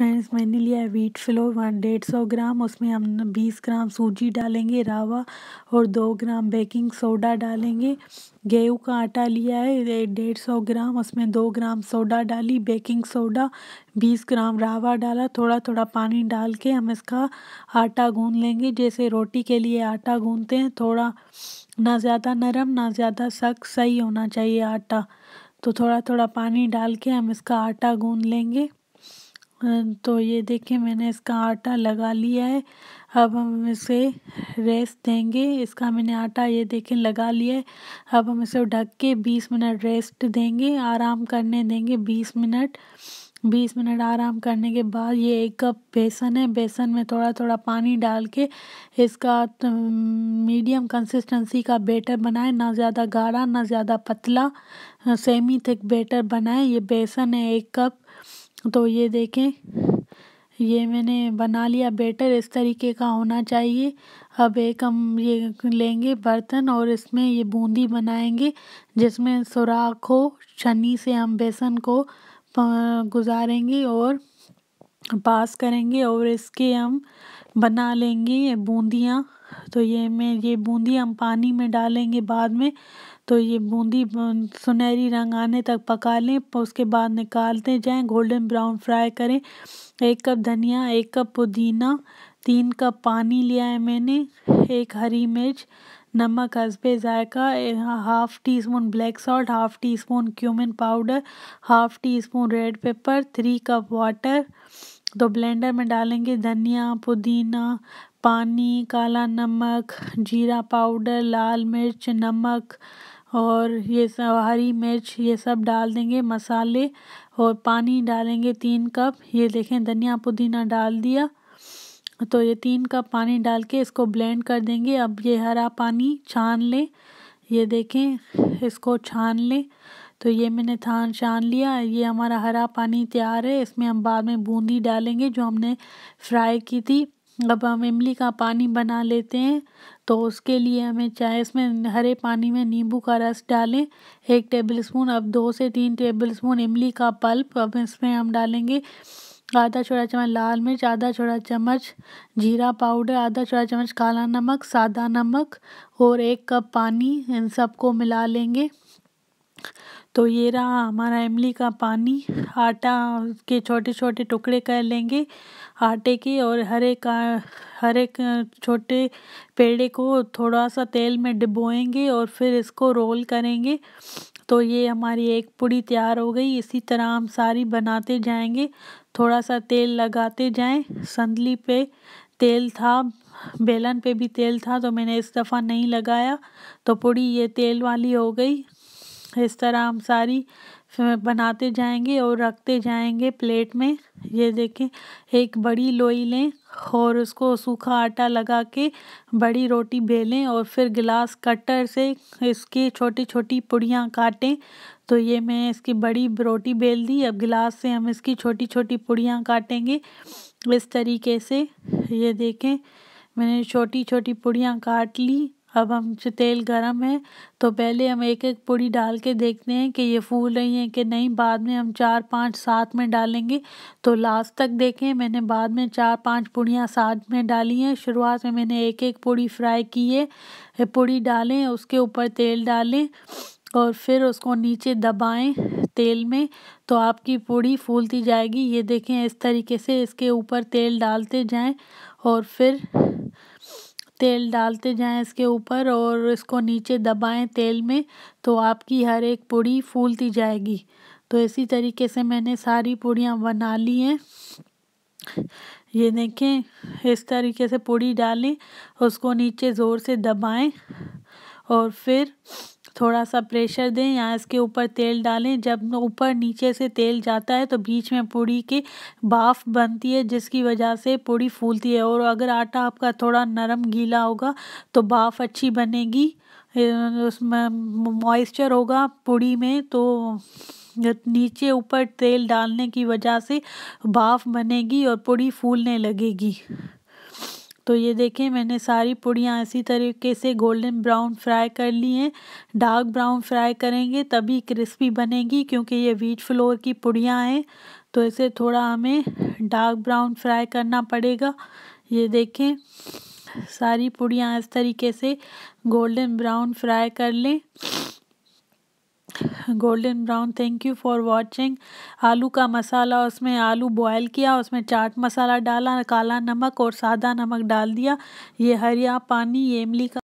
friends मैंने लिया है व्हीट फ्लोर वन डेढ़ सौ ग्राम उसमें हम बीस ग्राम सूजी डालेंगे रावा और दो ग्राम बेकिंग सोडा डालेंगे गेहूँ का आटा लिया है डेढ़ सौ ग्राम उसमें दो ग्राम सोडा डाली बेकिंग सोडा बीस ग्राम रावा डाला थोड़ा थोड़ा पानी डाल के हम इसका आटा गूँध लेंगे जैसे रोटी के लिए आटा गूँधते हैं थोड़ा ना ज़्यादा नरम ना ज़्यादा सख्त सही होना चाहिए आटा तो थोड़ा थोड़ा पानी डाल के हम इसका आटा गूँध लेंगे तो ये देखिए मैंने इसका आटा लगा लिया है अब हम इसे रेस्ट देंगे इसका मैंने आटा ये देखें लगा लिया है अब हम इसे ढक के बीस मिनट रेस्ट देंगे आराम करने देंगे बीस मिनट बीस मिनट आराम करने के बाद ये एक कप बेसन है बेसन में थोड़ा थोड़ा पानी डाल के इसका तो मीडियम कंसिस्टेंसी का बेटर बनाएं ना ज़्यादा गाढ़ा ना ज़्यादा पतला सेमी थिक बेटर बनाएं ये बेसन है एक कप तो ये देखें ये मैंने बना लिया बेटर इस तरीके का होना चाहिए अब एक हम ये लेंगे बर्तन और इसमें ये बूंदी बनाएंगे जिसमें सुराख हो छन्नी से हम बेसन को गुजारेंगे और पास करेंगे और इसके हम बना लेंगे बूंदियाँ तो ये मैं ये बूंदी हम पानी में डालेंगे बाद में तो ये बूंदी सुनहरी रंग आने तक पका लें उसके बाद निकालते जाएं गोल्डन ब्राउन फ्राई करें एक कप धनिया एक कप पुदीना तीन कप पानी लिया है मैंने एक हरी मिर्च नमक हसबे ज़ायका half teaspoon black salt half teaspoon cumin powder half teaspoon red pepper three cup water तो ब्लेंडर में डालेंगे धनिया पुदीना पानी काला नमक जीरा पाउडर लाल मिर्च नमक और ये सब हरी मिर्च ये सब डाल देंगे मसाले और पानी डालेंगे तीन कप ये देखें धनिया पुदीना डाल दिया तो ये तीन कप पानी डाल के इसको ब्लेंड कर देंगे अब ये हरा पानी छान लें ये देखें इसको छान लें तो ये मैंने थान छान लिया ये हमारा हरा पानी तैयार है इसमें हम बाद में बूंदी डालेंगे जो हमने फ्राई की थी अब हम इमली का पानी बना लेते हैं तो उसके लिए हमें चाहे इसमें हरे पानी में नींबू का रस डालें एक टेबल स्पून अब दो से तीन टेबल स्पून इमली का पल्प अब इसमें हम डालेंगे आधा छोटा चम्मच लाल मिर्च आधा छोटा चम्मच जीरा पाउडर आधा छोटा चम्मच काला नमक सादा नमक और एक कप पानी इन सबको मिला लेंगे तो ये रहा हमारा इमली का पानी आटा के छोटे छोटे टुकड़े कर लेंगे आटे की और हर एक हर एक छोटे पेड़े को थोड़ा सा तेल में डिबोएंगे और फिर इसको रोल करेंगे तो ये हमारी एक पूड़ी तैयार हो गई इसी तरह हम सारी बनाते जाएंगे थोड़ा सा तेल लगाते जाएं संदली पे तेल था बेलन पे भी तेल था तो मैंने इस दफ़ा नहीं लगाया तो पूड़ी ये तेल वाली हो गई इस तरह हम सारी बनाते जाएंगे और रखते जाएंगे प्लेट में ये देखें एक बड़ी लोई लें और उसको सूखा आटा लगा के बड़ी रोटी बेलें और फिर गिलास कटर से इसकी छोटी छोटी पुड़ियाँ काटें तो ये मैं इसकी बड़ी रोटी बेल दी अब गिलास से हम इसकी छोटी छोटी पुड़ियाँ काटेंगे इस तरीके से ये देखें मैंने छोटी छोटी पुड़ियाँ काट ली अब हम जो तेल गरम है तो पहले हम एक एक पूड़ी डाल के देखते हैं कि ये फूल रही हैं कि नहीं बाद में हम चार पाँच साथ में डालेंगे तो लास्ट तक देखें मैंने बाद में चार पाँच पूड़ियाँ साथ में डाली हैं शुरुआत में मैंने एक एक पूड़ी फ्राई की है पूड़ी डालें उसके ऊपर तेल डालें और फिर उसको नीचे दबाएं तेल में तो आपकी पूड़ी फूलती जाएगी ये देखें इस तरीके से इसके ऊपर तेल डालते जाएं और फिर तेल डालते जाएं इसके ऊपर और इसको नीचे दबाएं तेल में तो आपकी हर एक पूड़ी फूलती जाएगी तो इसी तरीके से मैंने सारी पूड़ियाँ बना ली हैं ये देखें इस तरीके से पूड़ी डालें उसको नीचे ज़ोर से दबाएं और फिर थोड़ा सा प्रेशर दें या इसके ऊपर तेल डालें जब ऊपर नीचे से तेल जाता है तो बीच में पूड़ी की बाफ बनती है जिसकी वजह से पूड़ी फूलती है और अगर आटा आपका थोड़ा नरम गीला होगा तो बाफ अच्छी बनेगी उसमें मॉइस्चर होगा पूड़ी में तो नीचे ऊपर तेल डालने की वजह से बाफ बनेगी और पूड़ी फूलने लगेगी तो ये देखें मैंने सारी पूड़ियाँ इसी तरीके से गोल्डन ब्राउन फ्राई कर ली हैं डार्क ब्राउन फ्राई करेंगे तभी क्रिस्पी बनेगी क्योंकि ये व्हीट फ्लोर की पूड़ियाँ हैं तो इसे थोड़ा हमें डार्क ब्राउन फ्राई करना पड़ेगा ये देखें सारी पूड़ियाँ इस तरीके से गोल्डन ब्राउन फ्राई कर लें golden brown thank you for watching आलू का मसाला उसमें आलू बॉयल किया उसमें चाट मसाला डाला काला नमक और सादा नमक डाल दिया ये हरिया पानी ये इमली का